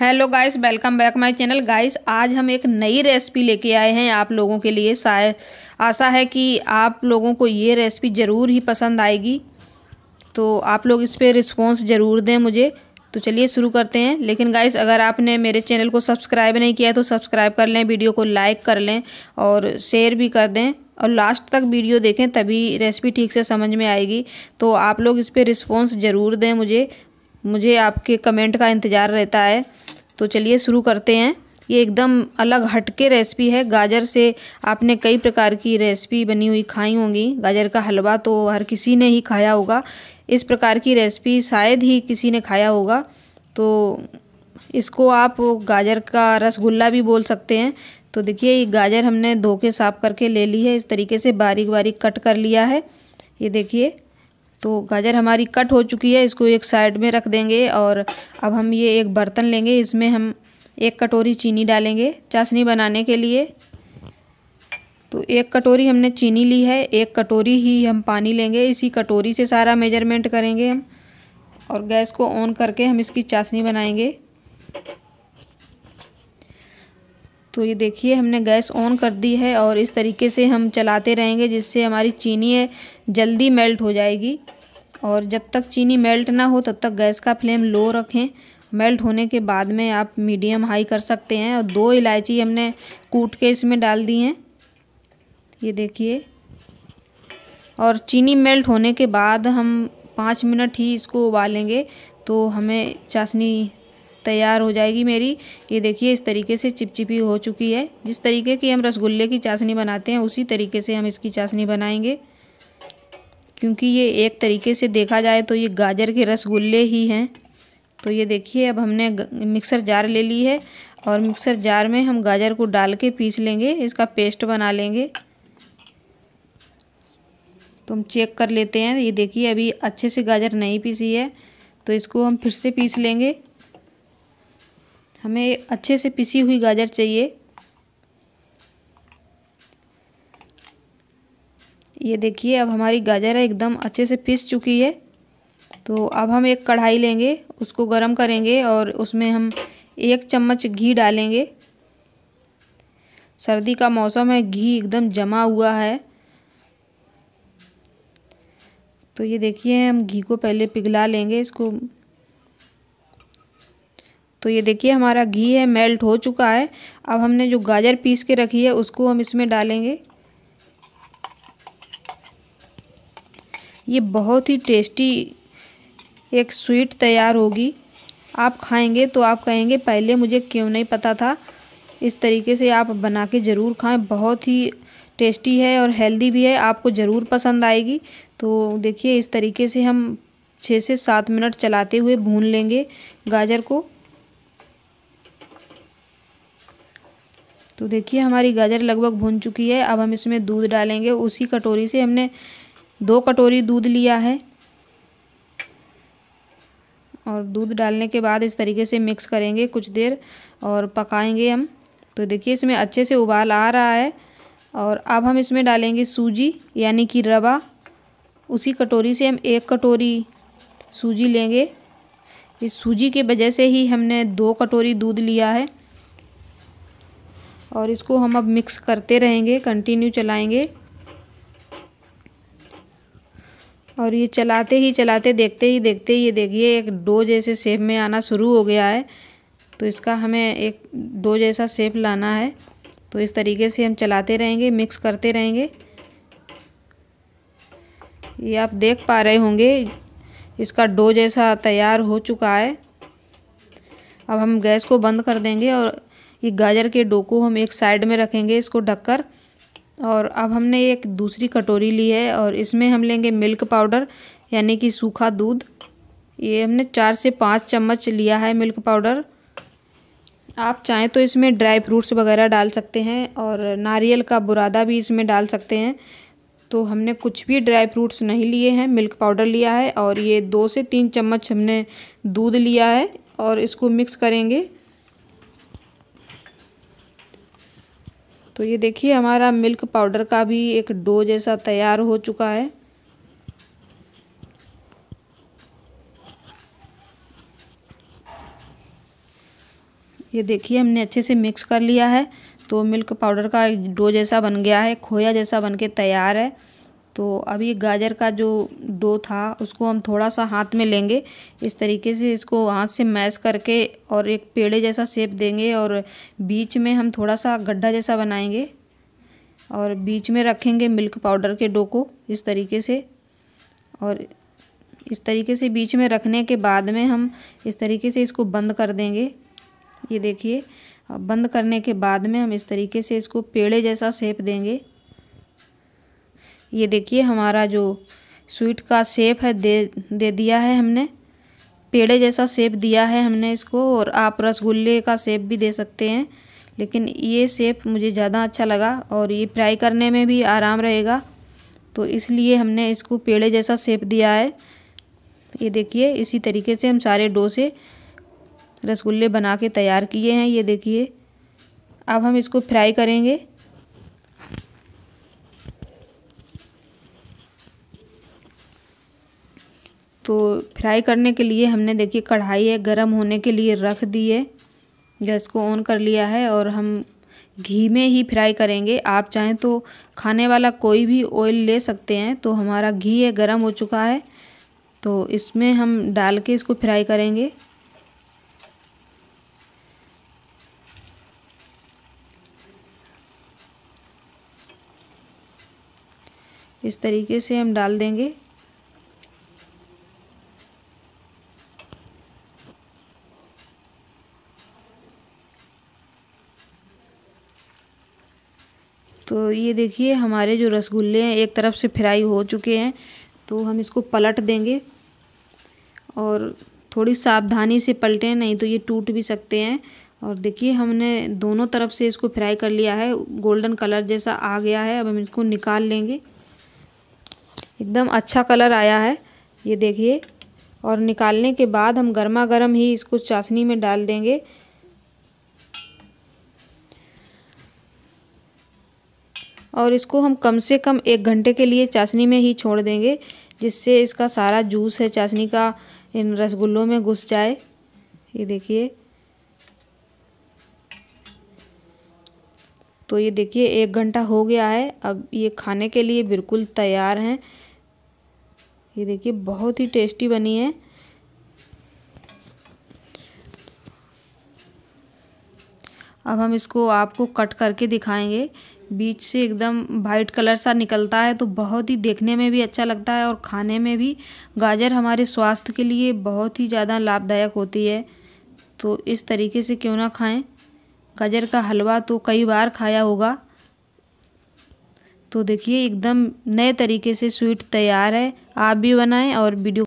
hello guys welcome back my channel guys आज हम एक नई रेसिपी लेके आए हैं आप लोगों के लिए शायद आशा है कि आप लोगों को ये रेसिपी ज़रूर ही पसंद आएगी तो आप लोग इस पर रिस्पॉन्स ज़रूर दें मुझे तो चलिए शुरू करते हैं लेकिन गाइस अगर आपने मेरे चैनल को सब्सक्राइब नहीं किया है तो सब्सक्राइब कर लें वीडियो को लाइक कर लें और शेयर भी कर दें और लास्ट तक वीडियो देखें तभी रेसिपी ठीक से समझ में आएगी तो आप लोग इस पर रिस्पॉन्स ज़रूर दें मुझे मुझे आपके कमेंट का इंतज़ार रहता है तो चलिए शुरू करते हैं ये एकदम अलग हटके रेसिपी है गाजर से आपने कई प्रकार की रेसिपी बनी हुई खाई होंगी गाजर का हलवा तो हर किसी ने ही खाया होगा इस प्रकार की रेसिपी शायद ही किसी ने खाया होगा तो इसको आप गाजर का रसगुल्ला भी बोल सकते हैं तो देखिए ये गाजर हमने धो के साफ़ करके ले ली है इस तरीके से बारीक बारीक कट कर लिया है ये देखिए तो गाजर हमारी कट हो चुकी है इसको एक साइड में रख देंगे और अब हम ये एक बर्तन लेंगे इसमें हम एक कटोरी चीनी डालेंगे चाशनी बनाने के लिए तो एक कटोरी हमने चीनी ली है एक कटोरी ही हम पानी लेंगे इसी कटोरी से सारा मेजरमेंट करेंगे हम और गैस को ऑन करके हम इसकी चाशनी बनाएंगे तो ये देखिए हमने गैस ऑन कर दी है और इस तरीके से हम चलाते रहेंगे जिससे हमारी चीनी है जल्दी मेल्ट हो जाएगी और जब तक चीनी मेल्ट ना हो तब तक गैस का फ्लेम लो रखें मेल्ट होने के बाद में आप मीडियम हाई कर सकते हैं और दो इलायची हमने कूट के इसमें डाल दी हैं ये देखिए और चीनी मेल्ट होने के बाद हम पाँच मिनट ही इसको उबालेंगे तो हमें चाशनी तैयार हो जाएगी मेरी ये देखिए इस तरीके से चिपचिपी हो चुकी है जिस तरीके की हम रसगुल्ले की चाशनी बनाते हैं उसी तरीके से हम इसकी चाशनी बनाएंगे क्योंकि ये एक तरीके से देखा जाए तो ये गाजर के रसगुल्ले ही हैं तो ये देखिए अब हमने मिक्सर जार ले ली है और मिक्सर जार में हम गाजर को डाल के पीस लेंगे इसका पेस्ट बना लेंगे तो हम चेक कर लेते हैं ये देखिए अभी अच्छे से गाजर नहीं पीसी है तो इसको हम फिर से पीस लेंगे हमें अच्छे से पिसी हुई गाजर चाहिए ये देखिए अब हमारी गाजर एकदम अच्छे से पिस चुकी है तो अब हम एक कढ़ाई लेंगे उसको गर्म करेंगे और उसमें हम एक चम्मच घी डालेंगे सर्दी का मौसम है घी एकदम जमा हुआ है तो ये देखिए हम घी को पहले पिघला लेंगे इसको तो ये देखिए हमारा घी है मेल्ट हो चुका है अब हमने जो गाजर पीस के रखी है उसको हम इसमें डालेंगे ये बहुत ही टेस्टी एक स्वीट तैयार होगी आप खाएंगे तो आप कहेंगे पहले मुझे क्यों नहीं पता था इस तरीके से आप बना के ज़रूर खाएं बहुत ही टेस्टी है और हेल्दी भी है आपको ज़रूर पसंद आएगी तो देखिए इस तरीके से हम छः से सात मिनट चलाते हुए भून लेंगे गाजर को तो देखिए हमारी गाजर लगभग भुन चुकी है अब हम इसमें दूध डालेंगे उसी कटोरी से हमने दो कटोरी दूध लिया है और दूध डालने के बाद इस तरीके से मिक्स करेंगे कुछ देर और पकाएंगे हम तो देखिए इसमें अच्छे से उबाल आ रहा है और अब हम इसमें डालेंगे सूजी यानी कि रवा उसी कटोरी से हम एक कटोरी सूजी लेंगे इस सूजी के वजह से ही हमने दो कटोरी दूध लिया है और इसको हम अब मिक्स करते रहेंगे कंटिन्यू चलाएंगे और ये चलाते ही चलाते देखते ही देखते ये देखिए एक डो जैसे शेप में आना शुरू हो गया है तो इसका हमें एक डो जैसा शेप लाना है तो इस तरीके से हम चलाते रहेंगे मिक्स करते रहेंगे ये आप देख पा रहे होंगे इसका डो जैसा तैयार हो चुका है अब हम गैस को बंद कर देंगे और ये गाजर के डो को हम एक साइड में रखेंगे इसको ढककर और अब हमने एक दूसरी कटोरी ली है और इसमें हम लेंगे मिल्क पाउडर यानी कि सूखा दूध ये हमने चार से पाँच चम्मच लिया है मिल्क पाउडर आप चाहें तो इसमें ड्राई फ्रूट्स वगैरह डाल सकते हैं और नारियल का बुरादा भी इसमें डाल सकते हैं तो हमने कुछ भी ड्राई फ्रूट्स नहीं लिए हैं मिल्क पाउडर लिया है और ये दो से तीन चम्मच हमने दूध लिया है और इसको मिक्स करेंगे तो ये देखिए हमारा मिल्क पाउडर का भी एक डो जैसा तैयार हो चुका है ये देखिए हमने अच्छे से मिक्स कर लिया है तो मिल्क पाउडर का डो जैसा बन गया है खोया जैसा बन के तैयार है तो अब ये गाजर का जो डो था उसको हम थोड़ा सा हाथ में लेंगे इस तरीके से इसको हाथ से मैश करके और एक पेड़े जैसा शेप देंगे और बीच में हम थोड़ा सा गड्ढा जैसा बनाएंगे और बीच में रखेंगे मिल्क पाउडर के डो को इस तरीके से और इस तरीके से बीच में रखने के बाद में हम इस तरीके से इसको बंद कर देंगे ये देखिए बंद करने के बाद में हम इस तरीके से इसको पेड़े जैसा शेप देंगे ये देखिए हमारा जो स्वीट का सेप है दे दे दिया है हमने पेड़े जैसा सेप दिया है हमने इसको और आप रसगुल्ले का सेप भी दे सकते हैं लेकिन ये सेप मुझे ज़्यादा अच्छा लगा और ये फ्राई करने में भी आराम रहेगा तो इसलिए हमने इसको पेड़े जैसा सेप दिया है ये देखिए इसी तरीके से हम सारे डोसे रसगुल्ले बना के तैयार किए हैं ये देखिए अब हम इसको फ्राई करेंगे तो फ्राई करने के लिए हमने देखिए कढ़ाई है गर्म होने के लिए रख दी है गैस को ऑन कर लिया है और हम घी में ही फ्राई करेंगे आप चाहें तो खाने वाला कोई भी ऑयल ले सकते हैं तो हमारा घी है गर्म हो चुका है तो इसमें हम डाल के इसको फ्राई करेंगे इस तरीके से हम डाल देंगे तो ये देखिए हमारे जो रसगुल्ले हैं एक तरफ से फ्राई हो चुके हैं तो हम इसको पलट देंगे और थोड़ी सावधानी से पलटें नहीं तो ये टूट भी सकते हैं और देखिए हमने दोनों तरफ से इसको फ्राई कर लिया है गोल्डन कलर जैसा आ गया है अब हम इसको निकाल लेंगे एकदम अच्छा कलर आया है ये देखिए और निकालने के बाद हम गर्मा गर्म ही इसको चाशनी में डाल देंगे और इसको हम कम से कम एक घंटे के लिए चाशनी में ही छोड़ देंगे जिससे इसका सारा जूस है चाशनी का इन रसगुल्लों में घुस जाए ये देखिए तो ये देखिए एक घंटा हो गया है अब ये खाने के लिए बिल्कुल तैयार हैं ये देखिए बहुत ही टेस्टी बनी है अब हम इसको आपको कट करके दिखाएंगे बीच से एकदम वाइट कलर सा निकलता है तो बहुत ही देखने में भी अच्छा लगता है और खाने में भी गाजर हमारे स्वास्थ्य के लिए बहुत ही ज़्यादा लाभदायक होती है तो इस तरीके से क्यों ना खाएं गाजर का हलवा तो कई बार खाया होगा तो देखिए एकदम नए तरीके से स्वीट तैयार है आप भी बनाएँ और वीडियो